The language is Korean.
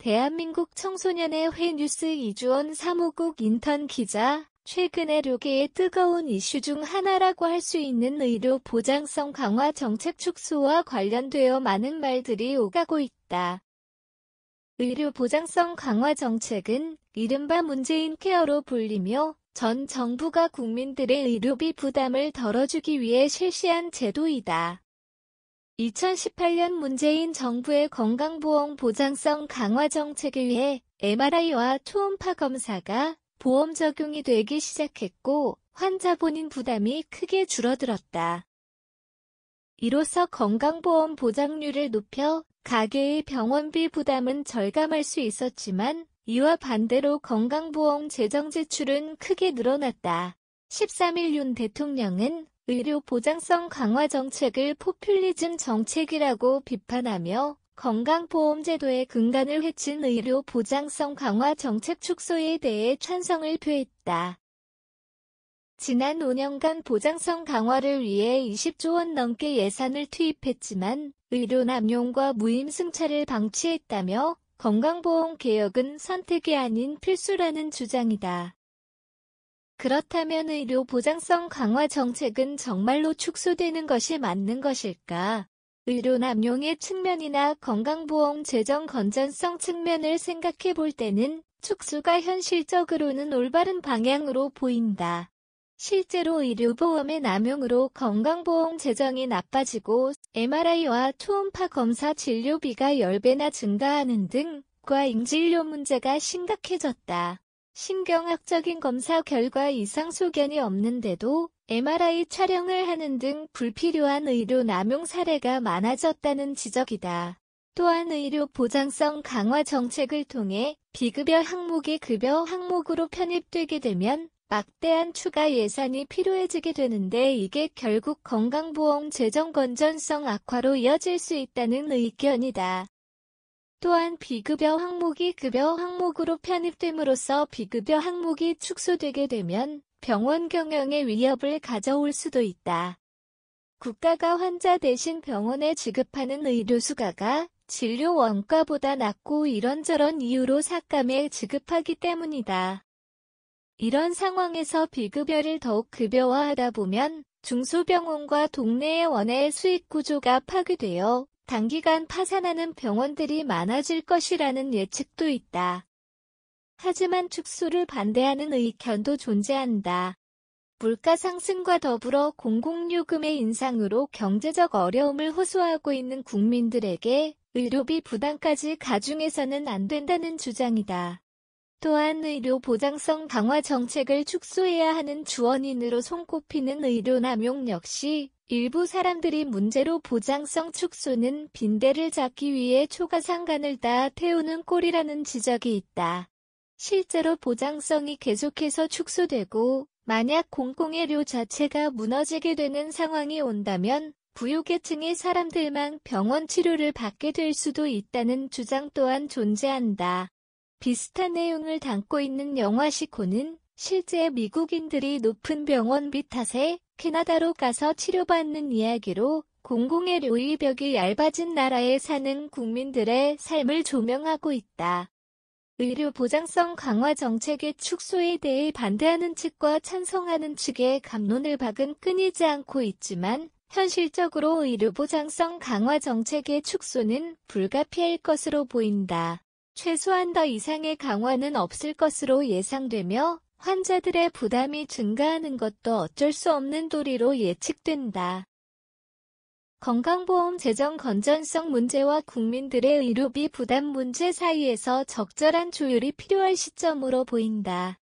대한민국 청소년의 회 뉴스 이주원 사무국 인턴 기자 최근에 로계의 뜨거운 이슈 중 하나라고 할 수 있는 의료 보장성 강화 정책 축소와 관련되어 많은 말들이 오가고 있다. 의료 보장성 강화 정책은 이른바 문재인 케어로 불리며 전 정부가 국민들의 의료비 부담을 덜어주기 위해 실시한 제도이다. 2018년 문재인 정부의 건강보험 보장성 강화 정책을 위해 MRI와 초음파 검사가 보험 적용이 되기 시작했고 환자 본인 부담이 크게 줄어들었다. 이로써 건강보험 보장률을 높여 가계의 병원비 부담은 절감할 수 있었지만 이와 반대로 건강보험 재정 지출은 크게 늘어났다. 13일 윤 대통령은 의료 보장성 강화 정책을 포퓰리즘 정책이라고 비판하며 건강보험제도의 근간을 해친 의료 보장성 강화 정책 축소에 대해 찬성을 표했다. 지난 5년간 보장성 강화를 위해 20조 원 넘게 예산을 투입했지만 의료 남용과 무임승차를 방치했다며 건강보험 개혁은 선택이 아닌 필수라는 주장이다. 그렇다면 의료 보장성 강화 정책은 정말로 축소되는 것이 맞는 것일까? 의료 남용의 측면이나 건강보험 재정 건전성 측면을 생각해 볼 때는 축소가 현실적으로는 올바른 방향으로 보인다. 실제로 의료보험의 남용으로 건강보험 재정이 나빠지고 MRI와 초음파 검사 진료비가 10배나 증가하는 등 과잉진료 문제가 심각해졌다. 신경학적인 검사 결과 이상 소견이 없는데도 MRI 촬영을 하는 등 불필요한 의료 남용 사례가 많아졌다는 지적이다. 또한 의료 보장성 강화 정책을 통해 비급여 항목이 급여 항목으로 편입되게 되면 막대한 추가 예산이 필요해지게 되는데 이게 결국 건강보험 재정 건전성 악화로 이어질 수 있다는 의견이다. 또한 비급여 항목이 급여 항목으로 편입됨으로써 비급여 항목이 축소되게 되면 병원 경영의 위협을 가져올 수도 있다. 국가가 환자 대신 병원에 지급하는 의료 수가가 진료 원가보다 낮고 이런저런 이유로 삭감해 지급하기 때문이다. 이런 상황에서 비급여를 더욱 급여화하다 보면 중소병원과 동네의 원의 수익 구조가 파괴되어 단기간 파산하는 병원들이 많아질 것이라는 예측도 있다. 하지만 축소를 반대하는 의견도 존재한다. 물가 상승과 더불어 공공요금의 인상으로 경제적 어려움을 호소하고 있는 국민들에게 의료비 부담까지 가중해서는 안 된다는 주장이다. 또한 의료 보장성 강화 정책을 축소해야 하는 주원인으로 손꼽히는 의료 남용 역시 일부 사람들이 문제로 보장성 축소는 빈대를 잡기 위해 초가상간을 다 태우는 꼴이라는 지적이 있다. 실제로 보장성이 계속해서 축소되고 만약 공공의 료 자체가 무너지게 되는 상황이 온다면 부유계층의 사람들만 병원 치료를 받게 될 수도 있다는 주장 또한 존재한다. 비슷한 내용을 담고 있는 영화 시코는 실제 미국인들이 높은 병원비 탓에 캐나다로 가서 치료받는 이야기로 공공의 료의 벽이 얇아진 나라에 사는 국민들의 삶을 조명하고 있다. 의료 보장성 강화 정책의 축소에 대해 반대하는 측과 찬성하는 측의 감론을 박은 끊이지 않고 있지만 현실적으로 의료 보장성 강화 정책의 축소는 불가피할 것으로 보인다. 최소한 더 이상의 강화는 없을 것으로 예상되며 환자들의 부담이 증가하는 것도 어쩔 수 없는 도리로 예측된다. 건강보험 재정 건전성 문제와 국민들의 의료비 부담 문제 사이에서 적절한 조율이 필요할 시점으로 보인다.